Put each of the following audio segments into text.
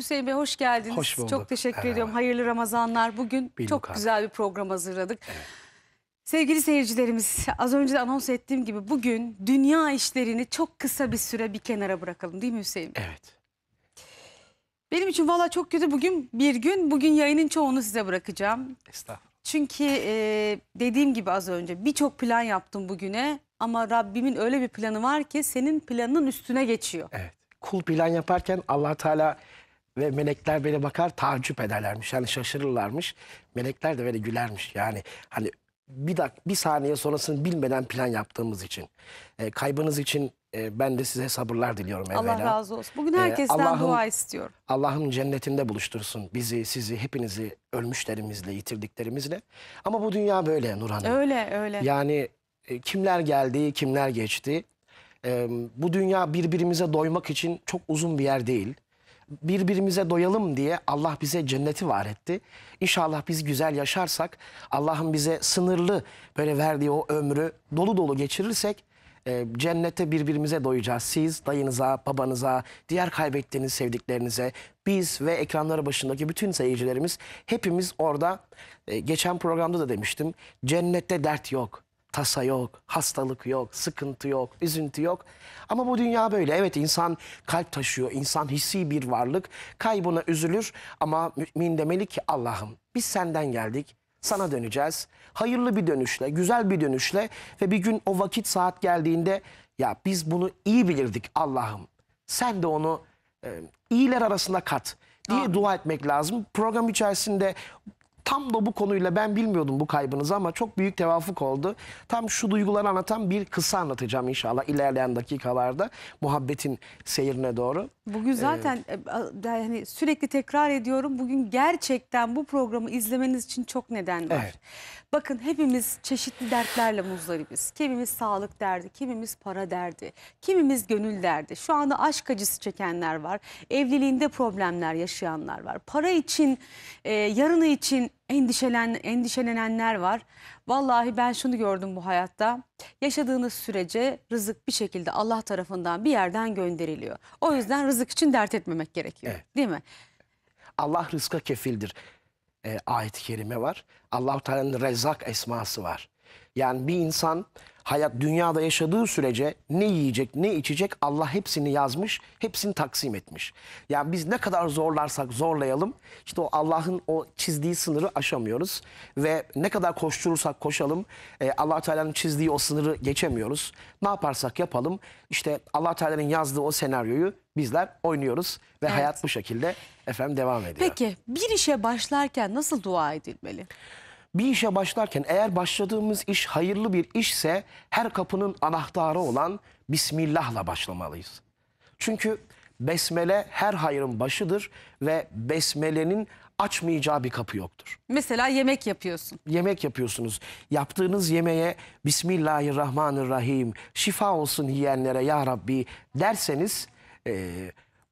Hüseyin Bey hoş geldiniz. Hoş bulduk. Çok teşekkür evet. ediyorum. Hayırlı Ramazanlar. Bugün Benim çok güzel bir program hazırladık. Evet. Sevgili seyircilerimiz az önce de anons ettiğim gibi bugün dünya işlerini çok kısa bir süre bir kenara bırakalım değil mi Hüseyin Bey? Evet. Benim için valla çok kötü bugün bir gün. Bugün yayının çoğunu size bırakacağım. Estağfurullah. Çünkü e, dediğim gibi az önce birçok plan yaptım bugüne ama Rabbimin öyle bir planı var ki senin planının üstüne geçiyor. Evet. Kul plan yaparken Allah Teala ve melekler böyle bakar tacip ederlermiş. Yani şaşırırlarmış. Melekler de böyle gülermiş. Yani hani bir dak bir saniye sonrasını bilmeden plan yaptığımız için. E, kaybınız için e, ben de size sabırlar diliyorum evvela. Allah razı olsun. Bugün herkesten e, dua istiyorum. Allah'ım cennetinde buluştursun bizi, sizi, hepinizi ölmüşlerimizle, yitirdiklerimizle. Ama bu dünya böyle Nur Hanım. Öyle, öyle. Yani e, kimler geldi, kimler geçti. E, bu dünya birbirimize doymak için çok uzun bir yer değil birbirimize doyalım diye Allah bize cenneti var etti. İnşallah biz güzel yaşarsak, Allah'ın bize sınırlı böyle verdiği o ömrü dolu dolu geçirirsek e, cennette birbirimize doyacağız. Siz dayınıza, babanıza, diğer kaybettiğiniz sevdiklerinize, biz ve ekranları başındaki bütün seyircilerimiz hepimiz orada e, geçen programda da demiştim. Cennette dert yok. Tasa yok, hastalık yok, sıkıntı yok, üzüntü yok. Ama bu dünya böyle. Evet insan kalp taşıyor, insan hissi bir varlık. Kaybına üzülür ama mümin demeli ki Allah'ım biz senden geldik, sana döneceğiz. Hayırlı bir dönüşle, güzel bir dönüşle ve bir gün o vakit saat geldiğinde ya biz bunu iyi bilirdik Allah'ım. Sen de onu e, iyiler arasında kat diye Amin. dua etmek lazım. Program içerisinde Tam da bu konuyla ben bilmiyordum bu kaybınızı ama çok büyük tevafuk oldu. Tam şu duyguları anlatan bir kısa anlatacağım inşallah ilerleyen dakikalarda muhabbetin seyrine doğru. Bugün ee, zaten yani e, sürekli tekrar ediyorum. Bugün gerçekten bu programı izlemeniz için çok neden var. Evet. Bakın hepimiz çeşitli dertlerle muzdaribiz. Kimimiz sağlık derdi, kimimiz para derdi, kimimiz gönül derdi. Şu anda aşk acısı çekenler var. Evliliğinde problemler yaşayanlar var. Para için, e, yarını için endişelen endişelenenler var. Vallahi ben şunu gördüm bu hayatta. Yaşadığınız sürece rızık bir şekilde Allah tarafından bir yerden gönderiliyor. O yüzden rızık için dert etmemek gerekiyor. Evet. Değil mi? Allah rızka kefildir. E, ayet-i kerime var. Allah-u Teala'nın rezak esması var. Yani bir insan hayat dünyada yaşadığı sürece ne yiyecek ne içecek Allah hepsini yazmış hepsini taksim etmiş. Yani biz ne kadar zorlarsak zorlayalım işte o Allah'ın o çizdiği sınırı aşamıyoruz ve ne kadar koşturursak koşalım e, Allah Teala'nın çizdiği o sınırı geçemiyoruz. Ne yaparsak yapalım işte Allah Teala'nın yazdığı o senaryoyu bizler oynuyoruz ve evet. hayat bu şekilde efendim devam ediyor. Peki bir işe başlarken nasıl dua edilmeli? Bir işe başlarken eğer başladığımız iş hayırlı bir işse her kapının anahtarı olan Bismillah'la başlamalıyız. Çünkü besmele her hayrın başıdır ve besmelenin açmayacağı bir kapı yoktur. Mesela yemek yapıyorsun. Yemek yapıyorsunuz. Yaptığınız yemeğe Bismillahirrahmanirrahim, şifa olsun yiyenlere ya Rabbi derseniz e,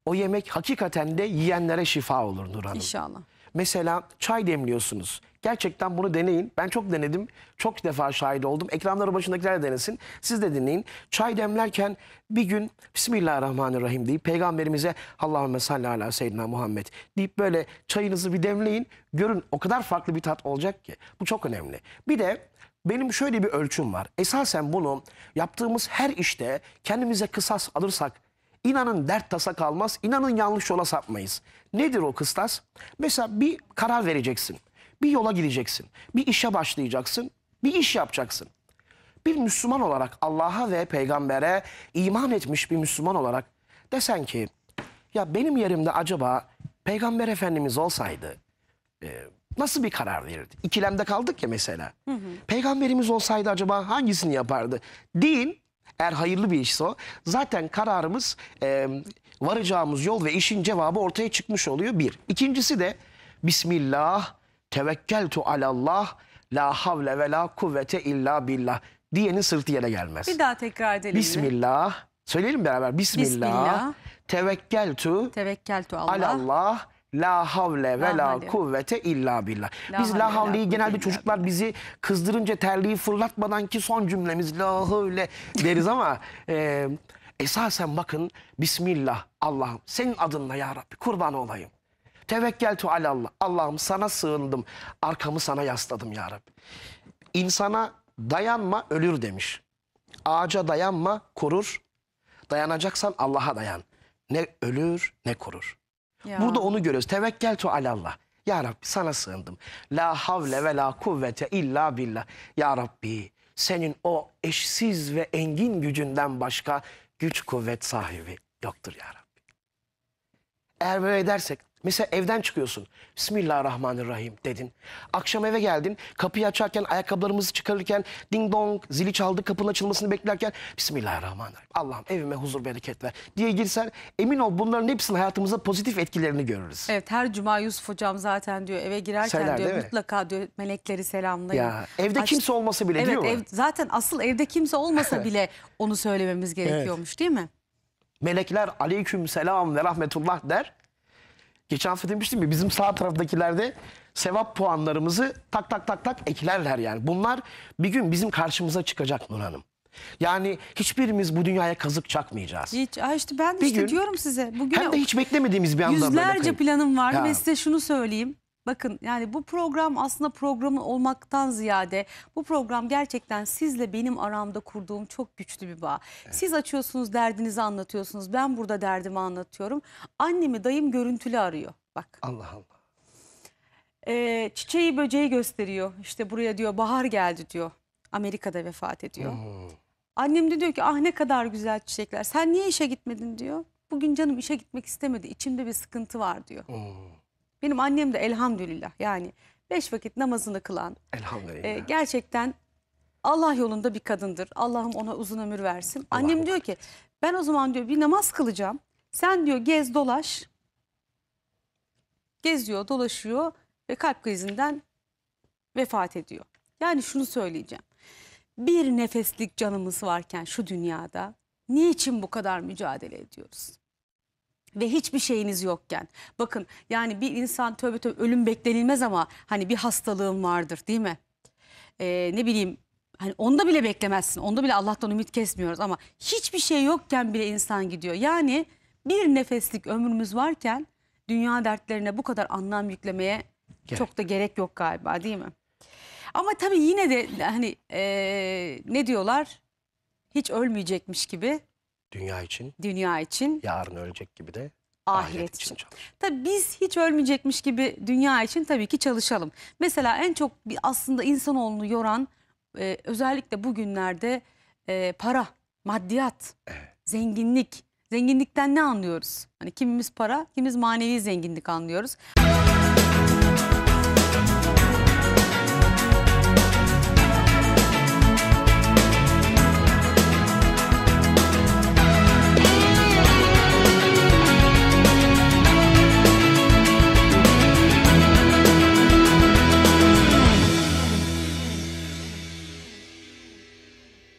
o yemek hakikaten de yiyenlere şifa olur Nur Hanım. İnşallah. Mesela çay demliyorsunuz. Gerçekten bunu deneyin. Ben çok denedim. Çok defa şahit oldum. Ekranları başındakiler de denesin. Siz de dinleyin. Çay demlerken bir gün Bismillahirrahmanirrahim deyip peygamberimize Allahümme salli ala seyyidina Muhammed deyip böyle çayınızı bir demleyin. Görün o kadar farklı bir tat olacak ki. Bu çok önemli. Bir de benim şöyle bir ölçüm var. Esasen bunu yaptığımız her işte kendimize kısas alırsak İnanın dert tasa kalmaz, inanın yanlış yola sapmayız. Nedir o kıstas? Mesela bir karar vereceksin. Bir yola gireceksin, Bir işe başlayacaksın. Bir iş yapacaksın. Bir Müslüman olarak Allah'a ve peygambere iman etmiş bir Müslüman olarak desen ki ya benim yerimde acaba peygamber efendimiz olsaydı e, nasıl bir karar verirdi? İkilemde kaldık ya mesela. Hı hı. Peygamberimiz olsaydı acaba hangisini yapardı? Değil. Eğer hayırlı bir işse o. Zaten kararımız e, varacağımız yol ve işin cevabı ortaya çıkmış oluyor bir. İkincisi de Bismillah Tevekkeltu alallah la havle ve la kuvvete illa billah. Diyenin sırtı yere gelmez. Bir daha tekrar edelim. mi? Bismillah. Söyleyelim beraber. Bismillah. Bismillah. Tevekkeltu Tevekkeltu Allah. alallah la havle ve La la havle. kuvvete illa billah. La Biz havle la ve la genelde çocuklar bizi kızdırınca terliği fırlatmadan ki son cümlemiz la havle deriz ama e, esasen bakın Bismillah Allah'ım senin adınla ya Rabbi kurban olayım. Tevekkeltu alallah. Allah'ım sana sığındım. Arkamı sana yasladım ya Rabbi. İnsana dayanma ölür demiş. Ağaca dayanma korur. Dayanacaksan Allah'a dayan. Ne ölür ne korur. Ya. Burada onu görüyoruz. Tevekkel tu alallah. Ya Rabbi sana sığındım. La havle ve la kuvvete illa billah. Ya Rabbi senin o eşsiz ve engin gücünden başka güç kuvvet sahibi yoktur ya Rabbi. Eğer böyle edersek mesela evden çıkıyorsun. Bismillahirrahmanirrahim dedin. Akşam eve geldin. Kapıyı açarken ayakkabılarımızı çıkarırken ding dong zili çaldı kapının açılmasını beklerken Bismillahirrahmanirrahim. Allah'ım evime huzur bereket ver diye girsen emin ol bunların hepsinin hayatımıza pozitif etkilerini görürüz. Evet her cuma Yusuf hocam zaten diyor eve girerken Seler, diyor mutlaka diyor melekleri selamlayın. Ya, evde Aç... kimse olmasa bile evet, değil mi? Ev, zaten asıl evde kimse olmasa bile onu söylememiz gerekiyormuş evet. değil mi? Melekler aleyküm selam ve rahmetullah der. Geçen hafta demiştim ya bizim sağ taraftakilerde sevap puanlarımızı tak tak tak tak eklerler yani. Bunlar bir gün bizim karşımıza çıkacak Nur Hanım. Yani hiçbirimiz bu dünyaya kazık çakmayacağız. Hiç, ha işte ben bir işte gün, diyorum size. Bugüne hem de hiç beklemediğimiz bir anda. Yüzlerce planım var ve size şunu söyleyeyim. Bakın yani bu program aslında programın olmaktan ziyade bu program gerçekten sizle benim aramda kurduğum çok güçlü bir bağ. Evet. Siz açıyorsunuz derdinizi anlatıyorsunuz. Ben burada derdimi anlatıyorum. Annemi dayım görüntülü arıyor. Bak. Allah Allah. Ee, çiçeği böceği gösteriyor. İşte buraya diyor bahar geldi diyor. Amerika'da vefat ediyor. Hmm. Annem de diyor ki ah ne kadar güzel çiçekler. Sen niye işe gitmedin diyor. Bugün canım işe gitmek istemedi. İçimde bir sıkıntı var diyor. Hmm. Benim annem de elhamdülillah yani beş vakit namazını kılan. Elhamdülillah. E, gerçekten Allah yolunda bir kadındır. Allah'ım ona uzun ömür versin. Allah annem diyor ki ben o zaman diyor bir namaz kılacağım. Sen diyor gez dolaş. Geziyor dolaşıyor ve kalp krizinden vefat ediyor. Yani şunu söyleyeceğim. Bir nefeslik canımız varken şu dünyada niçin bu kadar mücadele ediyoruz? ve hiçbir şeyiniz yokken. Bakın yani bir insan tövbe tövbe ölüm beklenilmez ama hani bir hastalığım vardır değil mi? Ee, ne bileyim hani onda bile beklemezsin. Onda bile Allah'tan ümit kesmiyoruz ama hiçbir şey yokken bile insan gidiyor. Yani bir nefeslik ömrümüz varken dünya dertlerine bu kadar anlam yüklemeye gerek. çok da gerek yok galiba değil mi? Ama tabii yine de hani e, ne diyorlar? Hiç ölmeyecekmiş gibi Dünya için, Dünya için, yarın ölecek gibi de ahiret, için. çalış. Tabii biz hiç ölmeyecekmiş gibi dünya için tabii ki çalışalım. Mesela en çok bir- aslında insanoğlunu yoran e, özellikle bugünlerde e, para, maddiyat, zenginlik. Zenginlikten ne anlıyoruz? Hani kimimiz para, kimimiz manevi zenginlik anlıyoruz.